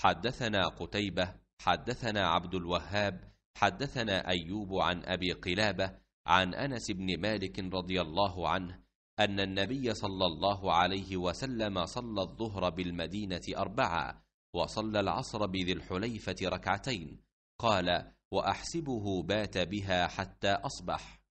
حدثنا قتيبة حدثنا عبد الوهاب حدثنا أيوب عن أبي قلابة عن أنس بن مالك رضي الله عنه أن النبي صلى الله عليه وسلم صلى الظهر بالمدينة أربعة وصلى العصر بذي الحليفة ركعتين قال وأحسبه بات بها حتى أصبح